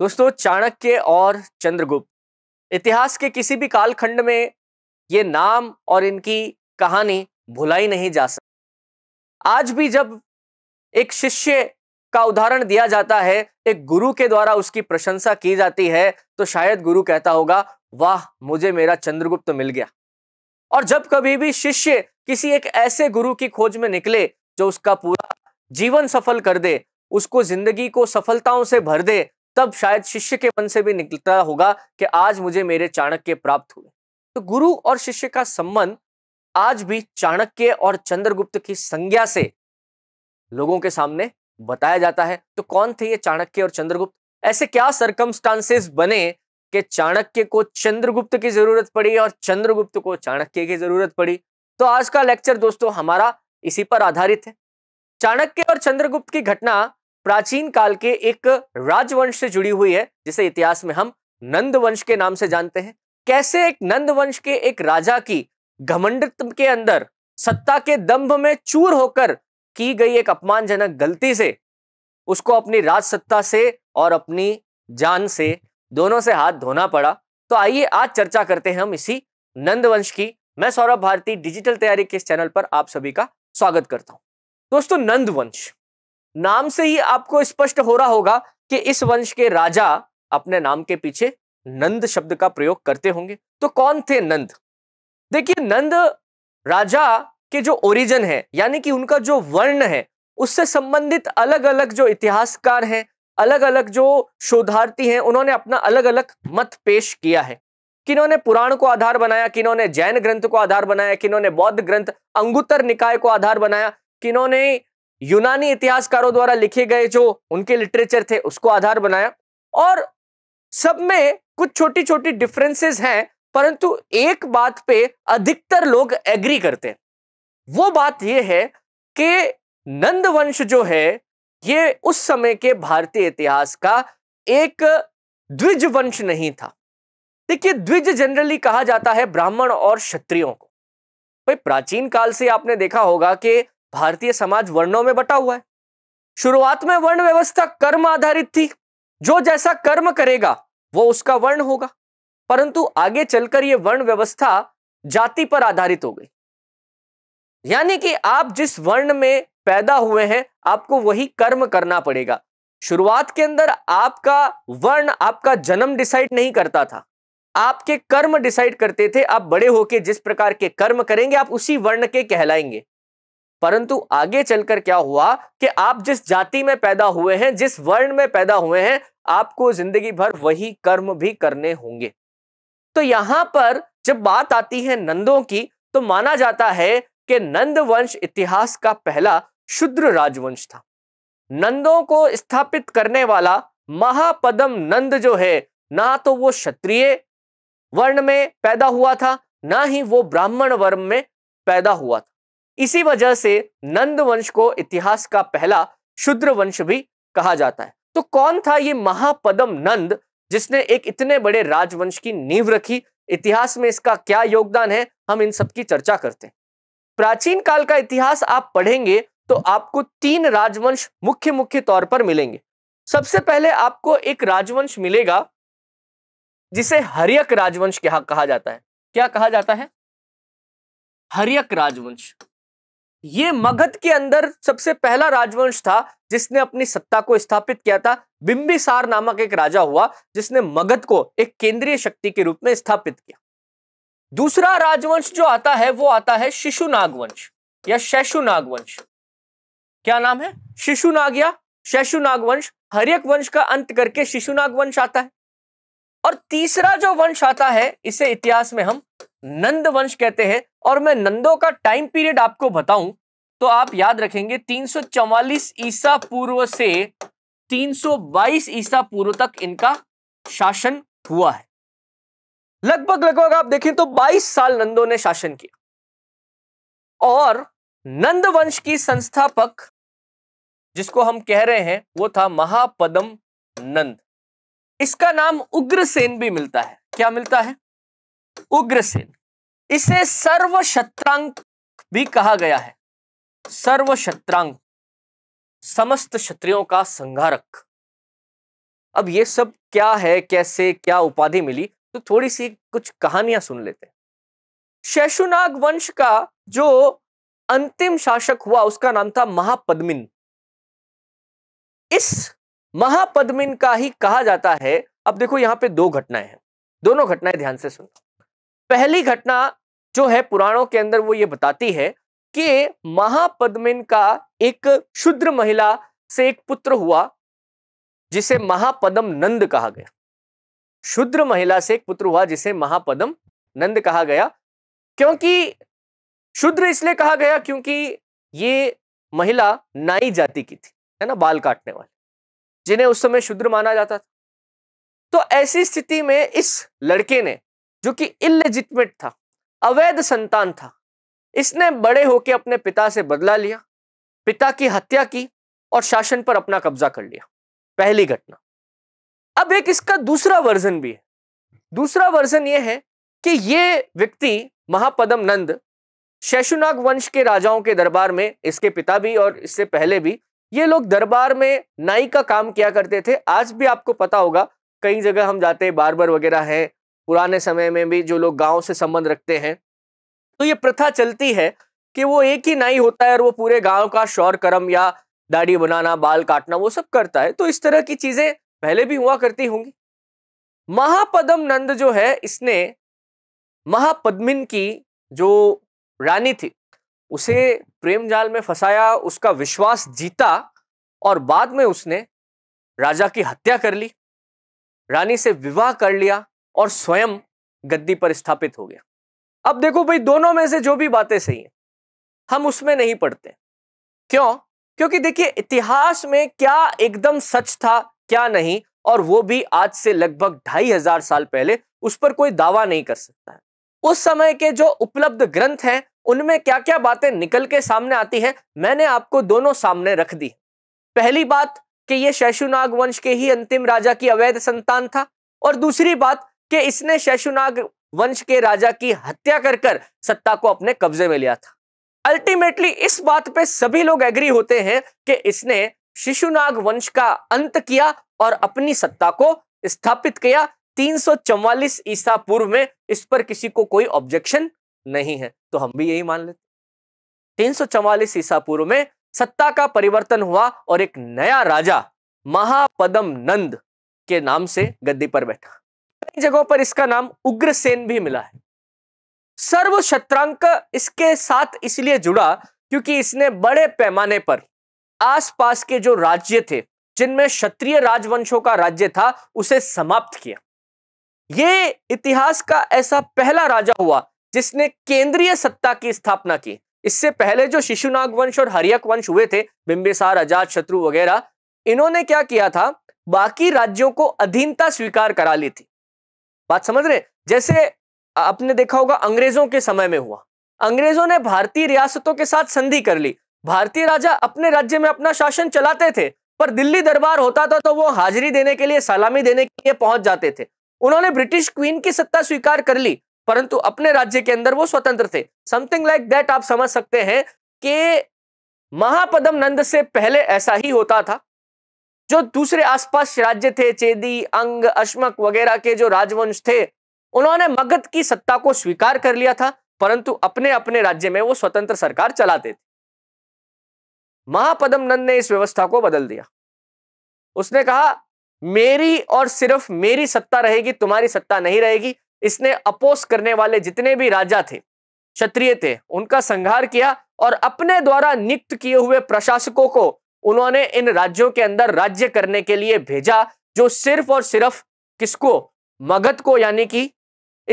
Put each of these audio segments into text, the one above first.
दोस्तों चाणक्य और चंद्रगुप्त इतिहास के किसी भी कालखंड में ये नाम और इनकी कहानी भुलाई नहीं जा सकती आज भी जब एक शिष्य का उदाहरण दिया जाता है एक गुरु के द्वारा उसकी प्रशंसा की जाती है तो शायद गुरु कहता होगा वाह मुझे मेरा चंद्रगुप्त मिल गया और जब कभी भी शिष्य किसी एक ऐसे गुरु की खोज में निकले जो उसका पूरा जीवन सफल कर दे उसको जिंदगी को सफलताओं से भर दे तब शायद शिष्य के मन से भी निकलता होगा कि आज मुझे मेरे चाणक्य प्राप्त हुए तो गुरु और शिष्य का संबंध आज भी चाणक्य और चंद्रगुप्त की संज्ञा से लोगों के सामने बताया जाता है तो कौन थे ये चाणक्य और चंद्रगुप्त ऐसे क्या सर्कमस्टांसेस बने कि चाणक्य को चंद्रगुप्त की जरूरत पड़ी और चंद्रगुप्त को चाणक्य की जरूरत पड़ी तो आज का लेक्चर दोस्तों हमारा इसी पर आधारित है चाणक्य और चंद्रगुप्त की घटना प्राचीन काल के एक राजवंश से जुड़ी हुई है जिसे इतिहास में हम नंद वंश के नाम से जानते हैं कैसे एक नंद वंश के एक राजा की घमंड के अंदर सत्ता के दंभ में चूर होकर की गई एक अपमानजनक गलती से उसको अपनी राज सत्ता से और अपनी जान से दोनों से हाथ धोना पड़ा तो आइए आज चर्चा करते हैं हम इसी नंद वंश की मैं सौरभ भारती डिजिटल तैयारी के इस चैनल पर आप सभी का स्वागत करता हूं दोस्तों नंद वंश नाम से ही आपको स्पष्ट हो रहा होगा कि इस वंश के राजा अपने नाम के पीछे नंद शब्द का प्रयोग करते होंगे तो कौन थे नंद देखिए नंद राजा के जो ओरिजिन है यानी कि उनका जो वर्ण है उससे संबंधित अलग अलग जो इतिहासकार हैं अलग अलग जो शोधार्थी हैं उन्होंने अपना अलग अलग मत पेश किया है किन्होंने पुराण को आधार बनाया किन्होंने जैन ग्रंथ को आधार बनाया किन्होंने बौद्ध ग्रंथ अंगुतर निकाय को आधार बनाया किन्होंने यूनानी इतिहासकारों द्वारा लिखे गए जो उनके लिटरेचर थे उसको आधार बनाया और सब में कुछ छोटी छोटी डिफरेंसेस हैं परंतु एक बात पे अधिकतर लोग एग्री करते हैं वो बात यह है कि नंदवंश जो है ये उस समय के भारतीय इतिहास का एक द्विज वंश नहीं था देखिए द्विज जनरली कहा जाता है ब्राह्मण और क्षत्रियों को भाई प्राचीन काल से आपने देखा होगा कि भारतीय समाज वर्णों में बटा हुआ है शुरुआत में वर्ण व्यवस्था कर्म आधारित थी जो जैसा कर्म करेगा वो उसका वर्ण होगा परंतु आगे चलकर यह वर्ण व्यवस्था जाति पर आधारित हो गई यानी कि आप जिस वर्ण में पैदा हुए हैं आपको वही कर्म करना पड़ेगा शुरुआत के अंदर आपका वर्ण आपका जन्म डिसाइड नहीं करता था आपके कर्म डिसाइड करते थे आप बड़े होके जिस प्रकार के कर्म करेंगे आप उसी वर्ण के कहलाएंगे परंतु आगे चलकर क्या हुआ कि आप जिस जाति में पैदा हुए हैं जिस वर्ण में पैदा हुए हैं आपको जिंदगी भर वही कर्म भी करने होंगे तो यहां पर जब बात आती है नंदों की तो माना जाता है कि नंद वंश इतिहास का पहला शुद्र राजवंश था नंदों को स्थापित करने वाला महापदम नंद जो है ना तो वो क्षत्रिय वर्ण में पैदा हुआ था ना ही वो ब्राह्मण वर्ण में पैदा हुआ था इसी वजह से नंद वंश को इतिहास का पहला शुद्र वंश भी कहा जाता है तो कौन था ये महापदम नंद जिसने एक इतने बड़े राजवंश की नींव रखी इतिहास में इसका क्या योगदान है हम इन सब की चर्चा करते हैं प्राचीन काल का इतिहास आप पढ़ेंगे तो आपको तीन राजवंश मुख्य मुख्य तौर पर मिलेंगे सबसे पहले आपको एक राजवंश मिलेगा जिसे हरियक राजवंश कहा जाता है क्या कहा जाता है हरियक राजवंश ये मगध के अंदर सबसे पहला राजवंश था जिसने अपनी सत्ता को स्थापित किया था बिंबिसार नामक एक राजा हुआ जिसने मगध को एक केंद्रीय शक्ति के रूप में स्थापित किया दूसरा राजवंश जो आता है वो आता है शिशुनाग वंश या शैशुनाग वंश क्या नाम है शिशुनाग या शैशुनाग वंश हरियक वंश का अंत करके शिशुनाग वंश आता है और तीसरा जो वंश आता है इसे इतिहास में हम नंद वंश कहते हैं और मैं नंदों का टाइम पीरियड आपको बताऊं तो आप याद रखेंगे 344 ईसा पूर्व से 322 ईसा पूर्व तक इनका शासन हुआ है लगभग लगभग आप देखें तो 22 साल नंदों ने शासन किया और नंद वंश की संस्थापक जिसको हम कह रहे हैं वो था महापदम नंद इसका नाम उग्रसेन भी मिलता है क्या मिलता है उग्रसेन इसे सर्वशत्रांक भी कहा गया है सर्वशत्रांक समस्त क्षत्रियों का संघारक अब ये सब क्या है कैसे क्या उपाधि मिली तो थोड़ी सी कुछ कहानियां सुन लेते हैं शैशुनाग वंश का जो अंतिम शासक हुआ उसका नाम था महापद्मिन इस महापद्मिन का ही कहा जाता है अब देखो यहां पे दो घटनाएं हैं दोनों घटनाएं ध्यान से सुनो पहली घटना जो है पुराणों के अंदर वो ये बताती है कि महापद्मिन का एक शुद्र महिला से एक पुत्र हुआ जिसे महापदम नंद कहा गया शुद्र महिला से एक पुत्र हुआ जिसे महापदम नंद कहा गया क्योंकि शुद्र इसलिए कहा गया क्योंकि ये महिला नाई जाति की थी है ना बाल काटने वाले जिन्हें उस समय शुद्र माना जाता था तो ऐसी स्थिति में इस लड़के ने जो कि इलेजिटमेट था अवैध संतान था इसने बड़े होकर अपने पिता से बदला लिया पिता की हत्या की और शासन पर अपना कब्जा कर लिया पहली घटना अब एक इसका दूसरा वर्जन भी है दूसरा वर्जन यह है कि ये व्यक्ति महापदम नंद शैशुनाग वंश के राजाओं के दरबार में इसके पिता भी और इससे पहले भी ये लोग दरबार में नाई का काम किया करते थे आज भी आपको पता होगा कई जगह हम जाते हैं बार वगैरह हैं पुराने समय में भी जो लोग गाँव से संबंध रखते हैं तो ये प्रथा चलती है कि वो एक ही नाई होता है और वो पूरे गाँव का शौर कर्म या दाढ़ी बनाना बाल काटना वो सब करता है तो इस तरह की चीजें पहले भी हुआ करती होंगी महापदम नंद जो है इसने महापद्मिन की जो रानी थी उसे प्रेम जाल में फंसाया उसका विश्वास जीता और बाद में उसने राजा की हत्या कर ली रानी से विवाह कर लिया और स्वयं गद्दी पर स्थापित हो गया अब देखो भाई दोनों में से जो भी बातें सही हैं हम उसमें नहीं पढ़ते क्यों क्योंकि देखिए इतिहास में क्या एकदम सच था क्या नहीं और वो भी आज से लगभग ढाई हजार साल पहले उस पर कोई दावा नहीं कर सकता है उस समय के जो उपलब्ध ग्रंथ हैं उनमें क्या क्या बातें निकल के सामने आती हैं मैंने आपको दोनों सामने रख दी पहली बात कि ये शैशुनाग वंश के ही अंतिम राजा की अवैध संतान था और दूसरी बात कि इसने शैशुनाग वंश के राजा की हत्या कर कर सत्ता को अपने कब्जे में लिया था अल्टीमेटली इस बात पे सभी लोग एग्री होते हैं कि इसने शिशुनाग वंश का अंत किया और अपनी सत्ता को स्थापित किया 344 ईसा पूर्व में इस पर किसी को कोई ऑब्जेक्शन नहीं है तो हम भी यही मान लेते तीन सौ ईसा पूर्व में सत्ता का परिवर्तन हुआ और एक नया राजा महापदम नंद के नाम से गद्दी पर बैठा कई जगहों पर इसका नाम उग्रसेन भी मिला है सर्व शत्रांक इसके साथ इसलिए जुड़ा क्योंकि इसने बड़े पैमाने पर आसपास के जो राज्य थे जिनमें क्षत्रिय राजवंशों का राज्य था उसे समाप्त किया ये इतिहास का ऐसा पहला राजा हुआ जिसने केंद्रीय सत्ता की स्थापना की इससे पहले जो शिशुनाग वंश और हरियक वंश हुए थे बिंबिसार अजात शत्रु वगैरह इन्होंने क्या किया था बाकी राज्यों को अधीनता स्वीकार करा ली थी बात समझ रहे जैसे आपने देखा होगा अंग्रेजों के समय में हुआ अंग्रेजों ने भारतीय रियासतों के साथ संधि कर ली भारतीय राजा अपने राज्य में अपना शासन चलाते थे पर दिल्ली दरबार होता था तो वो हाजिरी देने के लिए सलामी देने के लिए पहुंच जाते थे उन्होंने ब्रिटिश क्वीन की सत्ता स्वीकार कर ली परंतु अपने राज्य के अंदर वो स्वतंत्र थे समथिंग लाइक दैट आप समझ सकते हैं कि महापदम नंद से पहले ऐसा ही होता था जो दूसरे आसपास राज्य थे चेदी अंग अश्मक वगैरह के जो राजवंश थे उन्होंने मगध की सत्ता को स्वीकार कर लिया था परंतु अपने अपने राज्य में वो स्वतंत्र सरकार चलाते थे महापदम नंद ने इस व्यवस्था को बदल दिया उसने कहा मेरी और सिर्फ मेरी सत्ता रहेगी तुम्हारी सत्ता नहीं रहेगी इसने अपोस करने वाले जितने भी राजा थे क्षत्रिय थे उनका संहार किया और अपने द्वारा नियुक्त किए हुए प्रशासकों को उन्होंने इन राज्यों के अंदर राज्य करने के लिए भेजा जो सिर्फ और सिर्फ किसको मगध को यानी कि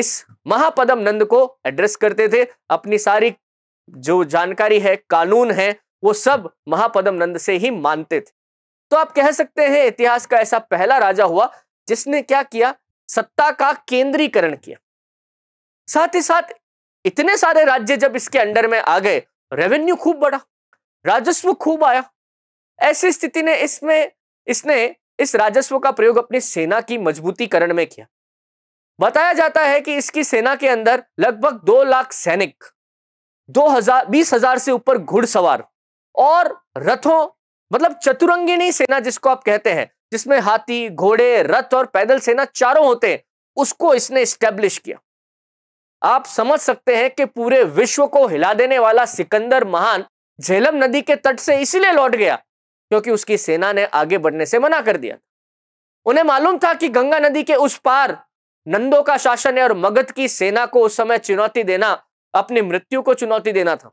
इस महापदम नंद को एड्रेस करते थे अपनी सारी जो जानकारी है कानून है वो सब महापदम नंद से ही मानते थे तो आप कह सकते हैं इतिहास का ऐसा पहला राजा हुआ जिसने क्या किया सत्ता का केंद्रीकरण किया साथ ही साथ इतने सारे राज्य जब इसके अंडर में आ गए रेवेन्यू खूब बढ़ा राजस्व खूब आया ऐसी स्थिति ने इसमें इसने इस राजस्व का प्रयोग अपनी सेना की मजबूतीकरण में किया बताया जाता है कि इसकी सेना के अंदर लगभग दो लाख सैनिक दो हजार बीस हजार से ऊपर घुड़सवार और रथों मतलब चतुरंगिणी सेना जिसको आप कहते हैं जिसमें हाथी घोड़े रथ और पैदल सेना चारों होते हैं उसको इसने स्टैब्लिश किया आप समझ सकते हैं कि पूरे विश्व को हिला देने वाला सिकंदर महान झेलम नदी के तट से इसीलिए लौट गया क्योंकि उसकी सेना ने आगे बढ़ने से मना कर दिया उन्हें मालूम था कि गंगा नदी के उस पार नंदो का शासन है और मगध की सेना को उस समय चुनौती देना अपनी मृत्यु को चुनौती देना था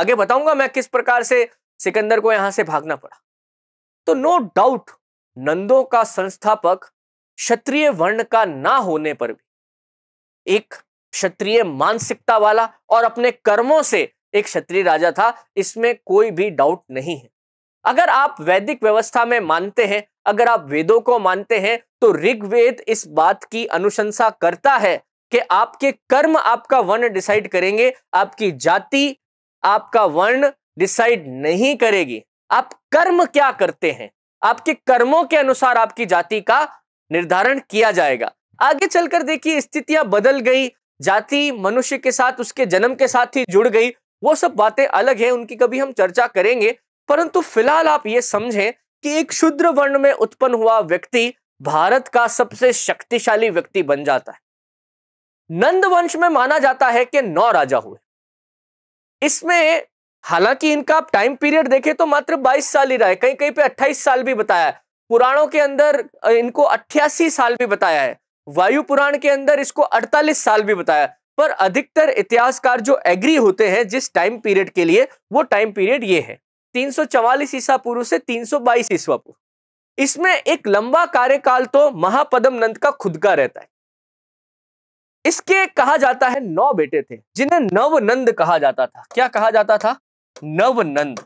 आगे बताऊंगा मैं किस प्रकार से सिकंदर को यहां से भागना पड़ा तो नो डाउट नंदों का संस्थापक क्षत्रिय वर्ण का ना होने पर भी एक क्षत्रिय मानसिकता वाला और अपने कर्मों से एक क्षत्रिय राजा था इसमें कोई भी डाउट नहीं है अगर आप वैदिक व्यवस्था में मानते हैं अगर आप वेदों को मानते हैं तो ऋग्वेद इस बात की अनुशंसा करता है कि आपके कर्म आपका वर्ण डिसाइड करेंगे आपकी जाति आपका वर्ण डिसाइड नहीं करेगी आप कर्म क्या करते हैं आपके कर्मों के अनुसार आपकी जाति का निर्धारण किया जाएगा आगे चलकर देखिए स्थितियां बदल गई जाति मनुष्य के साथ उसके जन्म के साथ ही जुड़ गई वो सब बातें अलग है उनकी कभी हम चर्चा करेंगे परंतु फिलहाल आप ये समझें कि एक शुद्र वर्ण में उत्पन्न हुआ व्यक्ति भारत का सबसे शक्तिशाली व्यक्ति बन जाता है नंद वंश में माना जाता है कि नौ राजा हुए इसमें हालांकि इनका आप टाइम पीरियड देखें तो मात्र 22 साल ही रहा है कहीं कहीं पे 28 साल भी बताया है पुराणों के अंदर इनको अट्ठासी साल भी बताया है वायु पुराण के अंदर इसको 48 साल भी बताया पर अधिकतर इतिहासकार जो एग्री होते हैं जिस टाइम पीरियड के लिए वो टाइम पीरियड ये है तीन ईसा पूर्व से तीन सौ बाईस पूर्व इसमें एक लंबा कार्यकाल तो महापदम नंद का खुद का रहता है इसके कहा जाता है नौ बेटे थे जिन्हें नवनंद कहा जाता था क्या कहा जाता था नवनंद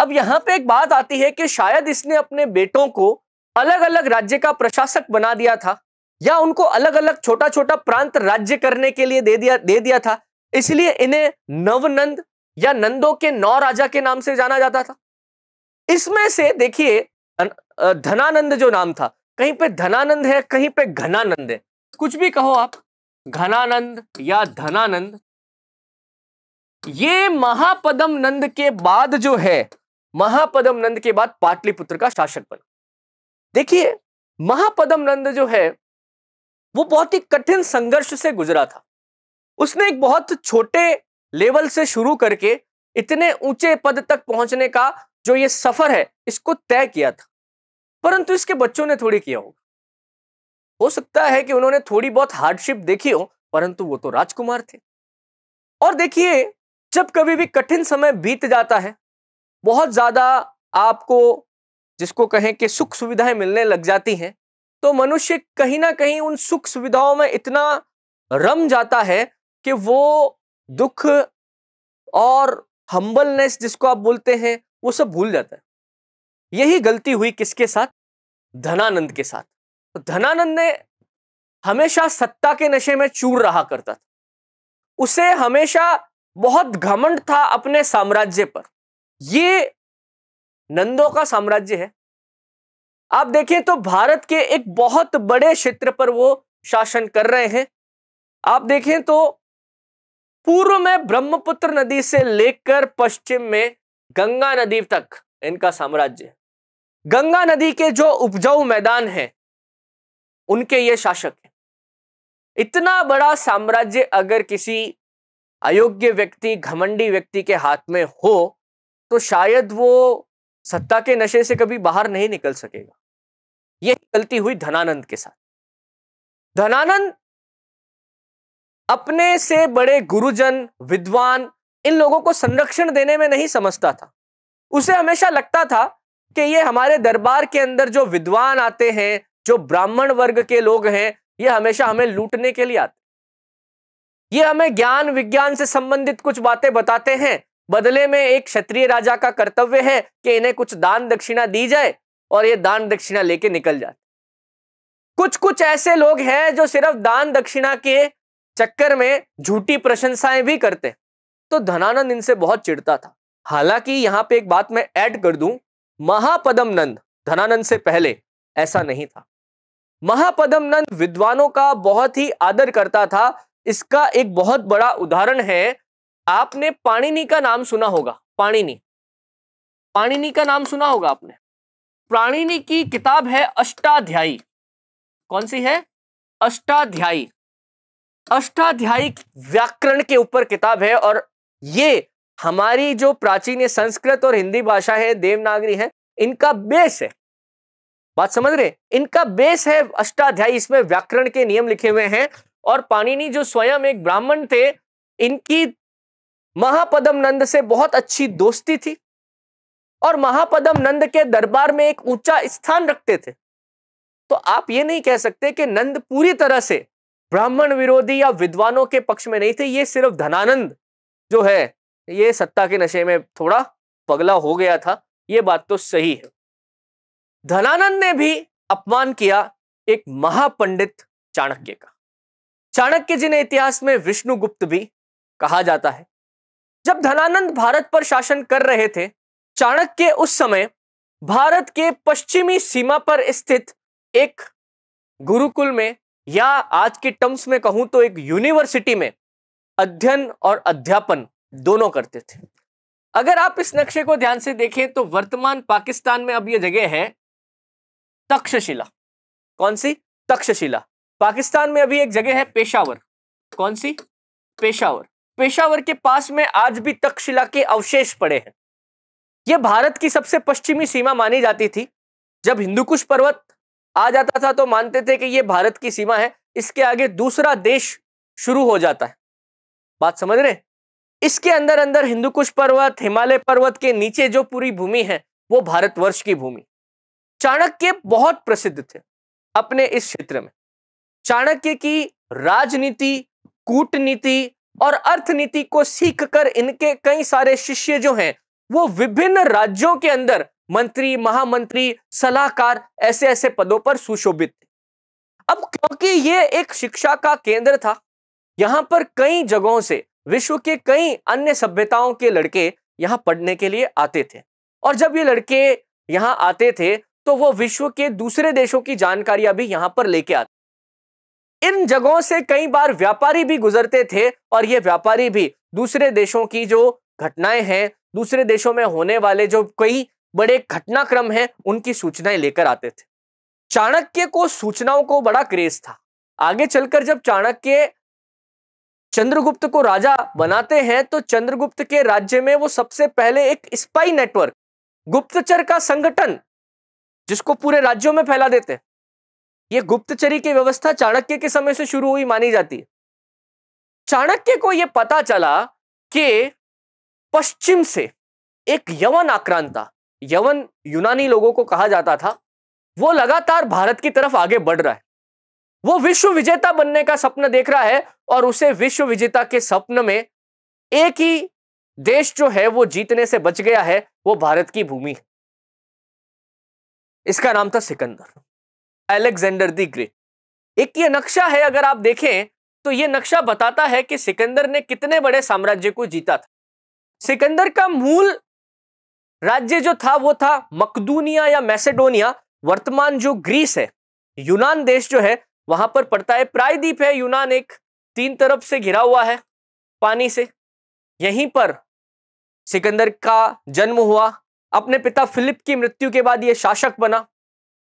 अब यहां पे एक बात आती है कि शायद इसने अपने बेटों को अलग अलग राज्य का प्रशासक बना दिया था या उनको अलग अलग छोटा छोटा प्रांत राज्य करने के लिए दे दिया दे दिया था इसलिए इन्हें नवनंद या नंदो के नौ राजा के नाम से जाना जाता था इसमें से देखिए धनानंद जो नाम था कहीं पे धनानंद है कहीं पे घनानंद है कुछ भी कहो आप घनानंद या धनानंद ये महापदम नंद के बाद जो है महापदम नंद के बाद पाटलिपुत्र का शासक बना देखिए महापदम नंद जो है वो बहुत ही कठिन संघर्ष से गुजरा था उसने एक बहुत छोटे लेवल से शुरू करके इतने ऊंचे पद तक पहुंचने का जो ये सफर है इसको तय किया था परंतु इसके बच्चों ने थोड़ी किया होगा हो सकता है कि उन्होंने थोड़ी बहुत हार्डशिप देखी हो परंतु वो तो राजकुमार थे और देखिए जब कभी भी कठिन समय बीत जाता है बहुत ज्यादा आपको जिसको कहें कि सुख सुविधाएं मिलने लग जाती हैं तो मनुष्य कहीं ना कहीं उन सुख सुविधाओं में इतना रम जाता है कि वो दुख और हम्बलनेस जिसको आप बोलते हैं वो सब भूल जाता है यही गलती हुई किसके साथ धनानंद के साथ तो धनानंद ने हमेशा सत्ता के नशे में चूर रहा करता था उसे हमेशा बहुत घमंड था अपने साम्राज्य पर ये नंदों का साम्राज्य है आप देखें तो भारत के एक बहुत बड़े क्षेत्र पर वो शासन कर रहे हैं आप देखें तो पूर्व में ब्रह्मपुत्र नदी से लेकर पश्चिम में गंगा नदी तक इनका साम्राज्य गंगा नदी के जो उपजाऊ मैदान है उनके ये शासक हैं इतना बड़ा साम्राज्य अगर किसी अयोग्य व्यक्ति घमंडी व्यक्ति के हाथ में हो तो शायद वो सत्ता के नशे से कभी बाहर नहीं निकल सकेगा यह गलती हुई धनानंद के साथ धनानंद अपने से बड़े गुरुजन विद्वान इन लोगों को संरक्षण देने में नहीं समझता था उसे हमेशा लगता था कि ये हमारे दरबार के अंदर जो विद्वान आते हैं जो ब्राह्मण वर्ग के लोग हैं ये हमेशा हमें लूटने के लिए आते ये हमें ज्ञान विज्ञान से संबंधित कुछ बातें बताते हैं बदले में एक क्षत्रिय राजा का कर्तव्य है कि इन्हें कुछ दान दक्षिणा दी जाए और ये दान दक्षिणा लेके निकल जाए कुछ कुछ ऐसे लोग हैं जो सिर्फ दान दक्षिणा के चक्कर में झूठी प्रशंसाएं भी करते हैं तो धनानंद इनसे बहुत चिढ़ता था हालांकि यहाँ पे एक बात मैं ऐड कर दूं महापदम नंद धनानंद से पहले ऐसा नहीं था महापदम नंद विद्वानों का बहुत ही आदर करता था इसका एक बहुत बड़ा उदाहरण है आपने पाणिनि का नाम सुना होगा पाणिनि पाणिनि का नाम सुना होगा आपने पाणिनि की किताब है अष्टाध्यायी कौन सी है अष्टाध्यायी अष्टाध्यायी व्याकरण के ऊपर किताब है और ये हमारी जो प्राचीन संस्कृत और हिंदी भाषा है देवनागरी है इनका बेस है बात समझ रहे इनका बेस है अष्टाध्यायी इसमें व्याकरण के नियम लिखे हुए हैं और पाणिनि जो स्वयं एक ब्राह्मण थे इनकी महापदम नंद से बहुत अच्छी दोस्ती थी और महापदम नंद के दरबार में एक ऊंचा स्थान रखते थे तो आप ये नहीं कह सकते कि नंद पूरी तरह से ब्राह्मण विरोधी या विद्वानों के पक्ष में नहीं थे ये सिर्फ धनानंद जो है ये सत्ता के नशे में थोड़ा पगला हो गया था ये बात तो सही है धनानंद ने भी अपमान किया एक महापंडित चाणक्य का चाणक्य जी ने इतिहास में विष्णुगुप्त भी कहा जाता है जब धनानंद भारत पर शासन कर रहे थे चाणक्य उस समय भारत के पश्चिमी सीमा पर स्थित एक गुरुकुल में या आज के टर्म्स में कहूं तो एक यूनिवर्सिटी में अध्ययन और अध्यापन दोनों करते थे अगर आप इस नक्शे को ध्यान से देखें तो वर्तमान पाकिस्तान में अब यह जगह है तक्षशिला कौन सी तक्षशिला पाकिस्तान में अभी एक जगह है पेशावर कौन सी पेशावर पेशावर के पास में आज भी तक्षशिला के अवशेष पड़े हैं यह भारत की सबसे पश्चिमी सीमा मानी जाती थी जब हिंदू कुश पर्वत आ जाता था तो मानते थे कि ये भारत की सीमा है इसके आगे दूसरा देश शुरू हो जाता है बात समझ रहे इसके अंदर अंदर हिंदू कुश पर्वत हिमालय पर्वत के नीचे जो पूरी भूमि है वो भारतवर्ष की भूमि चाणक्य बहुत प्रसिद्ध थे अपने इस क्षेत्र में चाणक्य की राजनीति कूटनीति और अर्थनीति को सीखकर इनके कई सारे शिष्य जो हैं वो विभिन्न राज्यों के अंदर मंत्री महामंत्री सलाहकार ऐसे ऐसे पदों पर सुशोभित थे अब क्योंकि ये एक शिक्षा का केंद्र था यहां पर कई जगहों से विश्व के कई अन्य सभ्यताओं के लड़के यहाँ पढ़ने के लिए आते थे और जब ये लड़के यहाँ आते थे तो वो विश्व के दूसरे देशों की जानकारियां भी यहाँ पर लेके आते इन जगहों से कई बार व्यापारी भी गुजरते थे और ये व्यापारी भी दूसरे देशों की जो घटनाएं हैं दूसरे देशों में होने वाले जो कई बड़े घटनाक्रम हैं उनकी सूचनाएं लेकर आते थे चाणक्य को सूचनाओं को बड़ा क्रेज था आगे चलकर जब चाणक्य चंद्रगुप्त को राजा बनाते हैं तो चंद्रगुप्त के राज्य में वो सबसे पहले एक स्पाई नेटवर्क गुप्तचर का संगठन जिसको पूरे राज्यों में फैला देते ये गुप्तचरी की व्यवस्था चाणक्य के समय से शुरू हुई मानी जाती है चाणक्य को यह पता चला कि पश्चिम से एक यवन आक्रांता यवन यूनानी लोगों को कहा जाता था वो लगातार भारत की तरफ आगे बढ़ रहा है वो विश्व विजेता बनने का सपना देख रहा है और उसे विश्व विजेता के सपन में एक ही देश जो है वो जीतने से बच गया है वो भारत की भूमि है इसका नाम था सिकंदर एलेक्जेंडर दी ग्रेट एक ये नक्शा है अगर आप देखें तो ये नक्शा बताता है कि सिकंदर ने कितने बड़े साम्राज्य को जीता था सिकंदर का मूल राज्य जो था वो था मकदूनिया या मैसेडोनिया वर्तमान जो ग्रीस है यूनान देश जो है वहां पर पड़ता है प्रायद्वीप है यूनान एक तीन तरफ से घिरा हुआ है पानी से यहीं पर सिकंदर का जन्म हुआ अपने पिता फिलिप की मृत्यु के बाद ये शासक बना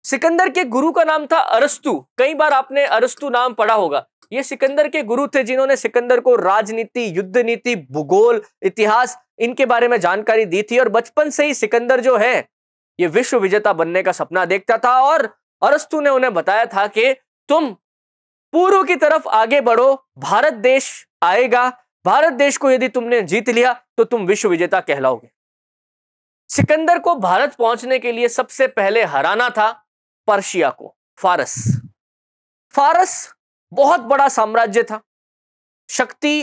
सिकंदर के गुरु का नाम था अरस्तु कई बार आपने अरस्तु नाम पढ़ा होगा ये सिकंदर के गुरु थे जिन्होंने सिकंदर को राजनीति युद्ध नीति भूगोल इतिहास इनके बारे में जानकारी दी थी और बचपन से ही सिकंदर जो है ये विश्व विजेता बनने का सपना देखता था और अरस्तु ने उन्हें बताया था कि तुम पूर्व की तरफ आगे बढ़ो भारत देश आएगा भारत देश को यदि तुमने जीत लिया तो तुम विश्व विजेता कहलाओगे सिकंदर को भारत पहुंचने के लिए सबसे पहले हराना था पर्शिया को फारस फारस बहुत बड़ा साम्राज्य था शक्ति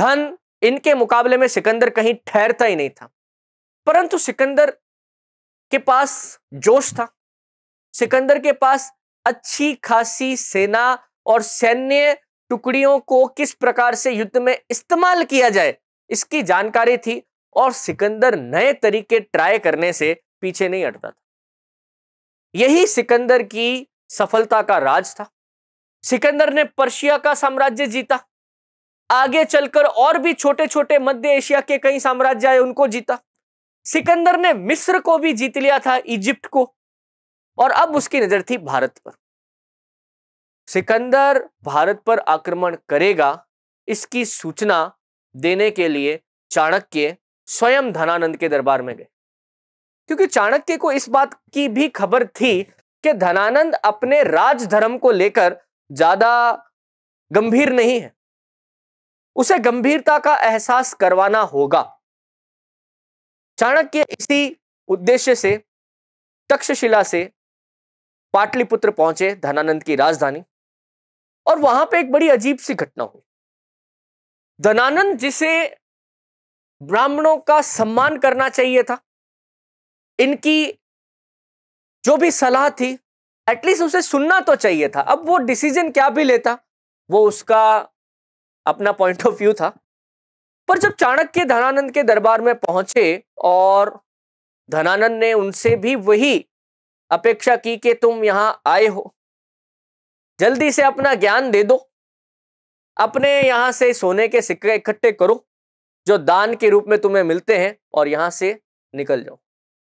धन इनके मुकाबले में सिकंदर कहीं ठहरता ही नहीं था परंतु सिकंदर के पास जोश था सिकंदर के पास अच्छी खासी सेना और सैन्य टुकड़ियों को किस प्रकार से युद्ध में इस्तेमाल किया जाए इसकी जानकारी थी और सिकंदर नए तरीके ट्राई करने से पीछे नहीं हटता था यही सिकंदर की सफलता का राज था सिकंदर ने पर्शिया का साम्राज्य जीता आगे चलकर और भी छोटे छोटे मध्य एशिया के कई साम्राज्य आए उनको जीता सिकंदर ने मिस्र को भी जीत लिया था इजिप्ट को और अब उसकी नजर थी भारत पर सिकंदर भारत पर आक्रमण करेगा इसकी सूचना देने के लिए चाणक्य स्वयं धनानंद के दरबार में गए क्योंकि चाणक्य को इस बात की भी खबर थी कि धनानंद अपने राजधर्म को लेकर ज्यादा गंभीर नहीं है उसे गंभीरता का एहसास करवाना होगा चाणक्य इसी उद्देश्य से तक्षशिला से पाटलिपुत्र पहुंचे धनानंद की राजधानी और वहां पे एक बड़ी अजीब सी घटना हुई धनानंद जिसे ब्राह्मणों का सम्मान करना चाहिए था इनकी जो भी सलाह थी एटलीस्ट उसे सुनना तो चाहिए था अब वो डिसीजन क्या भी लेता वो उसका अपना पॉइंट ऑफ व्यू था पर जब चाणक्य धनानंद के दरबार में पहुंचे और धनानंद ने उनसे भी वही अपेक्षा की कि तुम यहां आए हो जल्दी से अपना ज्ञान दे दो अपने यहां से सोने के सिक्के इकट्ठे करो जो दान के रूप में तुम्हें मिलते हैं और यहां से निकल जाओ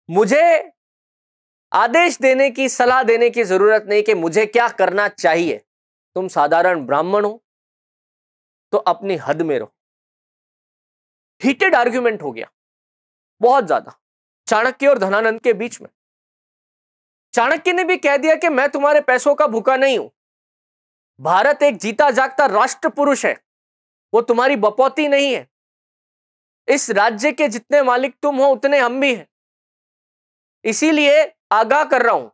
मुझे आदेश देने की सलाह देने की जरूरत नहीं कि मुझे क्या करना चाहिए तुम साधारण ब्राह्मण हो तो अपनी हद में रहो हीटेड आर्ग्यूमेंट हो गया बहुत ज्यादा चाणक्य और धनानंद के बीच में चाणक्य ने भी कह दिया कि मैं तुम्हारे पैसों का भूखा नहीं हूं भारत एक जीता जागता राष्ट्र पुरुष है वो तुम्हारी बपौती नहीं है इस राज्य के जितने मालिक तुम हो उतने हम भी हैं इसीलिए आगाह कर रहा हूं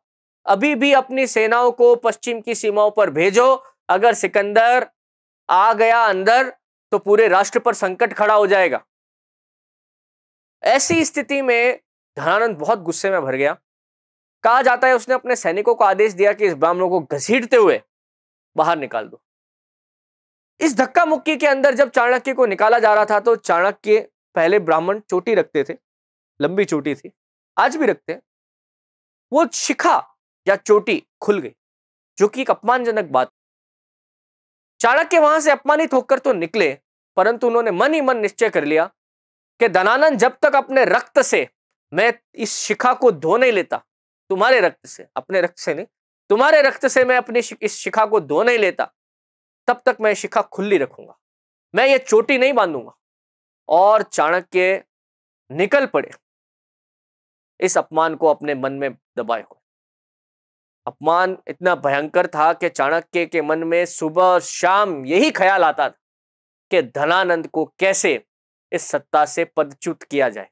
अभी भी अपनी सेनाओं को पश्चिम की सीमाओं पर भेजो अगर सिकंदर आ गया अंदर तो पूरे राष्ट्र पर संकट खड़ा हो जाएगा ऐसी स्थिति में धनानंद बहुत गुस्से में भर गया कहा जाता है उसने अपने सैनिकों को आदेश दिया कि इस ब्राह्मणों को घसीटते हुए बाहर निकाल दो इस धक्का मुक्की के अंदर जब चाणक्य को निकाला जा रहा था तो चाणक्य पहले ब्राह्मण चोटी रखते थे लंबी चोटी थी आज भी रखते हैं वो शिखा या चोटी खुल गई जो कि एक अपमानजनक बात चाणक्य वहां से अपमानित होकर तो निकले परंतु उन्होंने मन ही मन निश्चय कर लिया कि दनानंद जब तक अपने रक्त से मैं इस शिखा को धो नहीं लेता तुम्हारे रक्त से अपने रक्त से नहीं तुम्हारे रक्त से मैं अपनी इस शिखा को धो नहीं लेता तब तक मैं शिखा खुली रखूंगा मैं ये चोटी नहीं बांधूंगा और चाणक्य निकल पड़े इस अपमान को अपने मन में दबाए हुए अपमान इतना भयंकर था कि चाणक्य के मन में सुबह और शाम यही ख्याल आता था कि धनानंद को कैसे इस सत्ता से पदच्युत किया जाए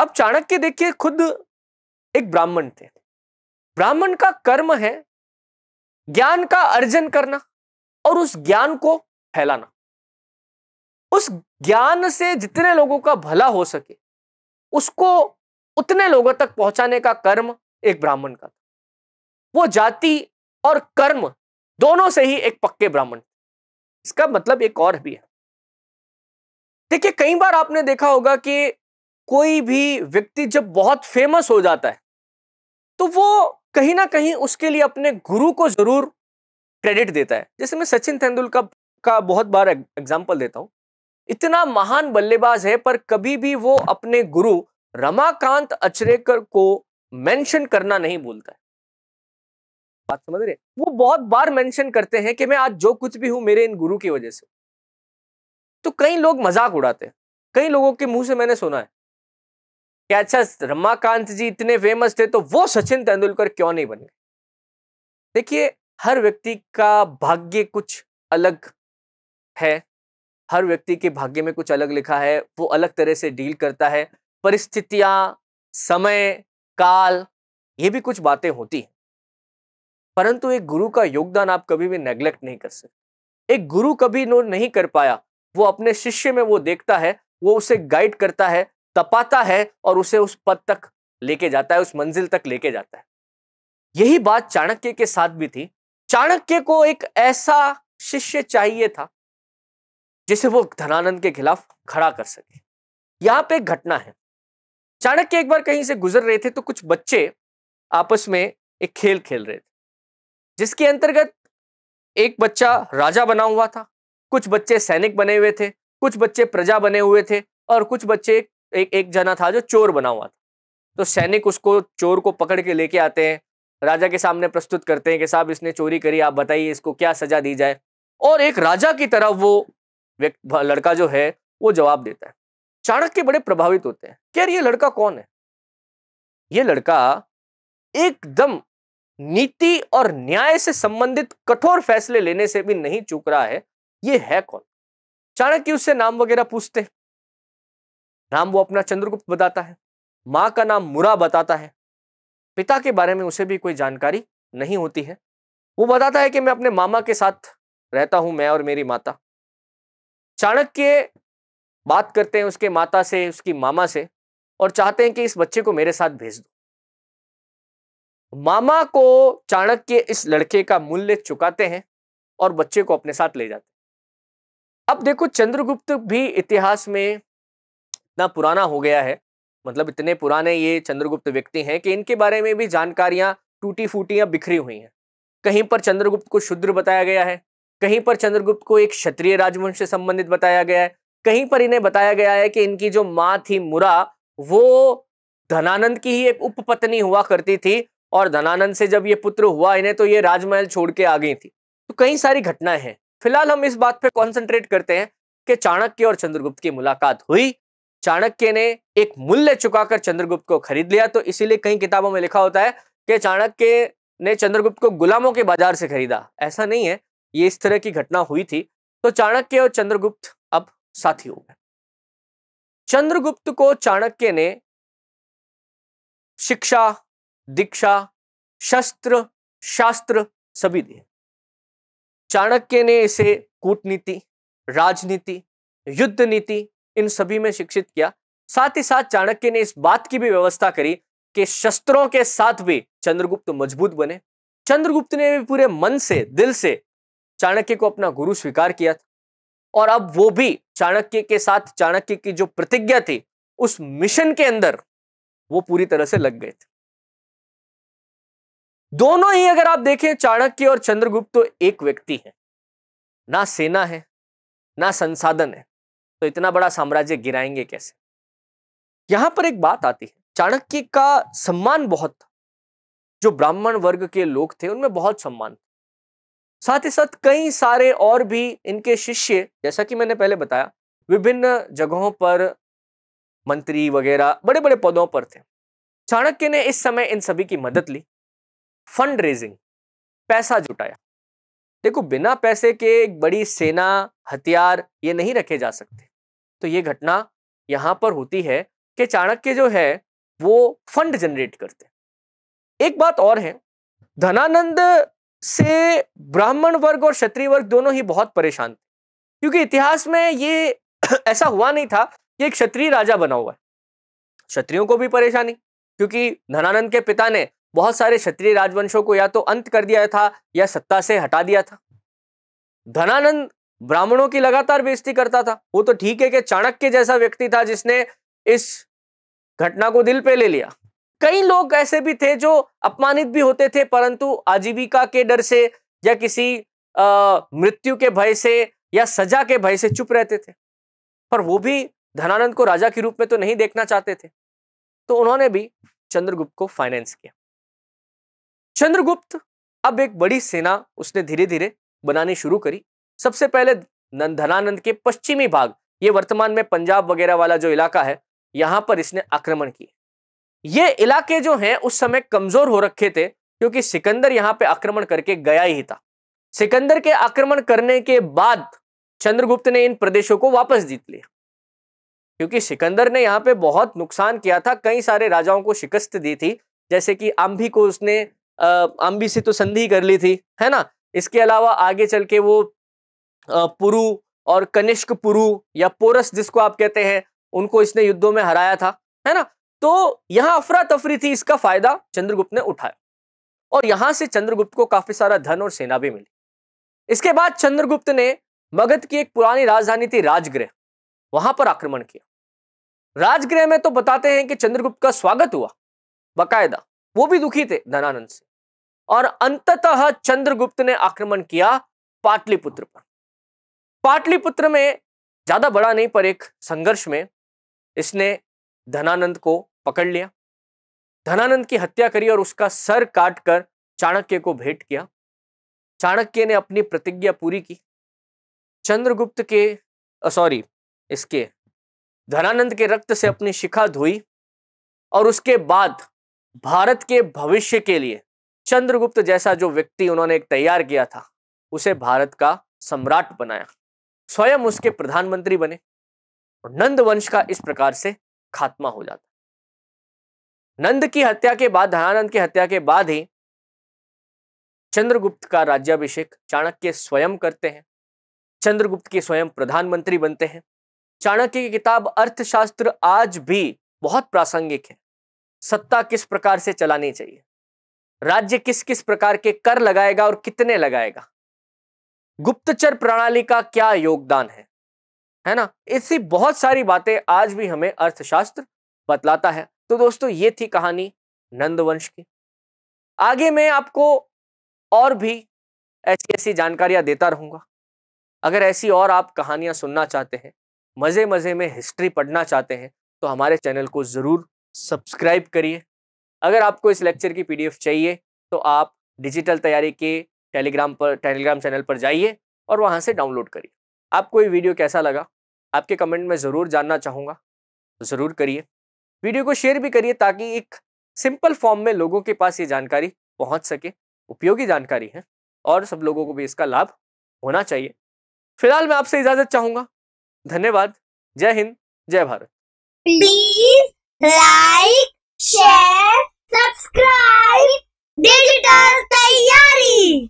अब चाणक्य देखिए खुद एक ब्राह्मण थे ब्राह्मण का कर्म है ज्ञान का अर्जन करना और उस ज्ञान को फैलाना उस ज्ञान से जितने लोगों का भला हो सके उसको उतने लोगों तक पहुंचाने का कर्म एक ब्राह्मण का था वो जाति और कर्म दोनों से ही एक पक्के ब्राह्मण इसका मतलब एक और भी है देखिए कई बार आपने देखा होगा कि कोई भी व्यक्ति जब बहुत फेमस हो जाता है तो वो कहीं ना कहीं उसके लिए अपने गुरु को जरूर क्रेडिट देता है जैसे मैं सचिन तेंदुलकर का बहुत बार एग्जाम्पल देता हूं इतना महान बल्लेबाज है पर कभी भी वो अपने गुरु रमाकांत अचरेकर को मेंशन करना नहीं बोलता है बात समझ रहे वो बहुत बार मेंशन करते हैं कि मैं आज जो कुछ भी हूं मेरे इन गुरु की वजह से तो कई लोग मजाक उड़ाते हैं कई लोगों के मुंह से मैंने सुना है कि अच्छा रमाकांत जी इतने फेमस थे तो वो सचिन तेंदुलकर क्यों नहीं बन गए देखिए हर व्यक्ति का भाग्य कुछ अलग है हर व्यक्ति के भाग्य में कुछ अलग लिखा है वो अलग तरह से डील करता है परिस्थितियां समय काल ये भी कुछ बातें होती हैं परंतु एक गुरु का योगदान आप कभी भी नेग्लेक्ट नहीं कर सकते एक गुरु कभी नो नहीं कर पाया वो अपने शिष्य में वो देखता है वो उसे गाइड करता है तपाता है और उसे उस पद तक लेके जाता है उस मंजिल तक लेके जाता है यही बात चाणक्य के साथ भी थी चाणक्य को एक ऐसा शिष्य चाहिए था जिसे वो धनानंद के खिलाफ खड़ा कर सके यहां पे एक घटना है चाणक्य एक बार कहीं से गुजर रहे थे तो कुछ बच्चे आपस में एक खेल खेल रहे थे जिसके अंतर्गत एक बच्चा राजा बना हुआ था कुछ बच्चे सैनिक बने हुए थे कुछ बच्चे प्रजा बने हुए थे और कुछ बच्चे एक एक जना था जो चोर बना हुआ था तो सैनिक उसको चोर को पकड़ के लेके आते हैं राजा के सामने प्रस्तुत करते हैं कि साहब इसने चोरी करी आप बताइए इसको क्या सजा दी जाए और एक राजा की तरह वो लड़का जो है वो जवाब देता है चाणक्य बड़े प्रभावित होते हैं क्यार ये लड़का कौन है ये लड़का एकदम नीति और न्याय से संबंधित कठोर फैसले लेने से भी नहीं चूक रहा है ये है कौन चाणक्य उससे नाम वगैरह पूछते नाम वो अपना चंद्रगुप्त बताता है माँ का नाम मुरा बताता है पिता के बारे में उसे भी कोई जानकारी नहीं होती है वो बताता है कि मैं अपने मामा के साथ रहता हूं मैं और मेरी माता चाणक्य बात करते हैं उसके माता से उसकी मामा से और चाहते हैं कि इस बच्चे को मेरे साथ भेज दो मामा को चाणक्य इस लड़के का मूल्य चुकाते हैं और बच्चे को अपने साथ ले जाते हैं अब देखो चंद्रगुप्त भी इतिहास में इतना पुराना हो गया है मतलब इतने पुराने ये चंद्रगुप्त व्यक्ति हैं कि इनके बारे में भी जानकारियां टूटी फूटियां बिखरी हुई हैं कहीं पर चंद्रगुप्त को शुद्र बताया गया है कहीं पर चंद्रगुप्त को एक क्षत्रिय राजवंश से संबंधित बताया गया है कहीं पर इन्हें बताया गया है कि इनकी जो माँ थी मुरा वो धनानंद की ही एक उपपत्नी हुआ करती थी और धनानंद से जब ये पुत्र हुआ इन्हें तो ये राजमहल छोड़ के आ गई थी तो कई सारी घटनाएं हैं फिलहाल हम इस बात पर कॉन्सेंट्रेट करते हैं कि चाणक्य और चंद्रगुप्त की मुलाकात हुई चाणक्य ने एक मूल्य चुकाकर चंद्रगुप्त को खरीद लिया तो इसीलिए कई किताबों में लिखा होता है कि चाणक्य ने चंद्रगुप्त को गुलामों के बाजार से खरीदा ऐसा नहीं है ये इस तरह की घटना हुई थी तो चाणक्य और चंद्रगुप्त साथी हो गए चंद्रगुप्त को चाणक्य ने शिक्षा दीक्षा शस्त्र शास्त्र सभी दिए चाणक्य ने इसे कूटनीति राजनीति युद्ध नीति इन सभी में शिक्षित किया साथ ही साथ चाणक्य ने इस बात की भी व्यवस्था करी कि शस्त्रों के साथ भी चंद्रगुप्त मजबूत बने चंद्रगुप्त ने भी पूरे मन से दिल से चाणक्य को अपना गुरु स्वीकार किया था और अब वो भी चाणक्य के साथ चाणक्य की जो प्रतिज्ञा थी उस मिशन के अंदर वो पूरी तरह से लग गए थे दोनों ही अगर आप देखें चाणक्य और चंद्रगुप्त तो एक व्यक्ति है ना सेना है ना संसाधन है तो इतना बड़ा साम्राज्य गिराएंगे कैसे यहां पर एक बात आती है चाणक्य का सम्मान बहुत था जो ब्राह्मण वर्ग के लोग थे उनमें बहुत सम्मान साथ ही साथ कई सारे और भी इनके शिष्य जैसा कि मैंने पहले बताया विभिन्न जगहों पर मंत्री वगैरह बड़े बड़े पदों पर थे चाणक्य ने इस समय इन सभी की मदद ली फंड रेजिंग पैसा जुटाया देखो बिना पैसे के एक बड़ी सेना हथियार ये नहीं रखे जा सकते तो ये घटना यहाँ पर होती है कि चाणक्य जो है वो फंड जनरेट करते एक बात और है धनानंद से ब्राह्मण वर्ग और क्षत्रिय वर्ग दोनों ही बहुत परेशान थे क्योंकि इतिहास में ये ऐसा हुआ नहीं था कि एक क्षत्रिय राजा बना हुआ है क्षत्रियों को भी परेशानी क्योंकि धनानंद के पिता ने बहुत सारे क्षत्रिय राजवंशों को या तो अंत कर दिया था या सत्ता से हटा दिया था धनानंद ब्राह्मणों की लगातार बेइज्जती करता था वो तो ठीक है कि चाणक्य जैसा व्यक्ति था जिसने इस घटना को दिल पे ले लिया कई लोग ऐसे भी थे जो अपमानित भी होते थे परंतु आजीविका के डर से या किसी आ, मृत्यु के भय से या सजा के भय से चुप रहते थे पर वो भी धनानंद को राजा के रूप में तो नहीं देखना चाहते थे तो उन्होंने भी चंद्रगुप्त को फाइनेंस किया चंद्रगुप्त अब एक बड़ी सेना उसने धीरे धीरे बनानी शुरू करी सबसे पहले धनानंद के पश्चिमी भाग ये वर्तमान में पंजाब वगैरह वाला जो इलाका है यहां पर इसने आक्रमण किए ये इलाके जो हैं उस समय कमजोर हो रखे थे क्योंकि सिकंदर यहां पे आक्रमण करके गया ही था सिकंदर के आक्रमण करने के बाद चंद्रगुप्त ने इन प्रदेशों को वापस जीत लिया क्योंकि सिकंदर ने यहाँ पे बहुत नुकसान किया था कई सारे राजाओं को शिकस्त दी थी जैसे कि आंबी को उसने आंबी से तो संधि कर ली थी है ना इसके अलावा आगे चल के वो पुरु और कनिष्क पुरु या पोरस जिसको आप कहते हैं उनको इसने युद्धों में हराया था है ना तो यहां अफरा तफरी थी इसका फायदा चंद्रगुप्त ने उठाया और यहां से चंद्रगुप्त को काफी सारा धन और सेना भी मिली इसके बाद चंद्रगुप्त ने मगध की एक पुरानी राजधानी थी राजगृह वहां पर आक्रमण किया राजगृह में तो बताते हैं कि चंद्रगुप्त का स्वागत हुआ बकायदा वो भी दुखी थे धनानंद से और अंततः चंद्रगुप्त ने आक्रमण किया पाटलिपुत्र पर पाटलिपुत्र में ज्यादा बड़ा नहीं पर एक संघर्ष में इसने धनानंद को पकड़ लिया धनानंद की हत्या करी और उसका सर काटकर चाणक्य को भेंट किया चाणक्य ने अपनी प्रतिज्ञा पूरी की चंद्रगुप्त के सॉरी इसके धनानंद के रक्त से अपनी शिखा धोई और उसके बाद भारत के भविष्य के लिए चंद्रगुप्त जैसा जो व्यक्ति उन्होंने एक तैयार किया था उसे भारत का सम्राट बनाया स्वयं उसके प्रधानमंत्री बने और नंद वंश का इस प्रकार से खात्मा हो जाता नंद की हत्या के बाद धनानंद की हत्या के बाद ही चंद्रगुप्त का राज्याभिषेक चाणक्य स्वयं करते हैं चंद्रगुप्त के स्वयं प्रधानमंत्री बनते हैं चाणक्य की किताब अर्थशास्त्र आज भी बहुत प्रासंगिक है सत्ता किस प्रकार से चलानी चाहिए राज्य किस किस प्रकार के कर लगाएगा और कितने लगाएगा गुप्तचर प्रणाली का क्या योगदान है है ना ऐसी बहुत सारी बातें आज भी हमें अर्थशास्त्र बतलाता है तो दोस्तों ये थी कहानी नंदवंश की आगे मैं आपको और भी ऐसी ऐसी जानकारियां देता रहूंगा अगर ऐसी और आप कहानियां सुनना चाहते हैं मज़े मज़े में हिस्ट्री पढ़ना चाहते हैं तो हमारे चैनल को ज़रूर सब्सक्राइब करिए अगर आपको इस लेक्चर की पीडीएफ चाहिए तो आप डिजिटल तैयारी के टेलीग्राम पर टेलीग्राम चैनल पर जाइए और वहाँ से डाउनलोड करिए आपको ये वीडियो कैसा लगा आपके कमेंट में ज़रूर जानना चाहूँगा तो ज़रूर करिए वीडियो को शेयर भी करिए ताकि एक सिंपल फॉर्म में लोगों के पास ये जानकारी पहुंच सके उपयोगी जानकारी है और सब लोगों को भी इसका लाभ होना चाहिए फिलहाल मैं आपसे इजाजत चाहूंगा धन्यवाद जय हिंद जय Bharat please like share subscribe digital तैयारी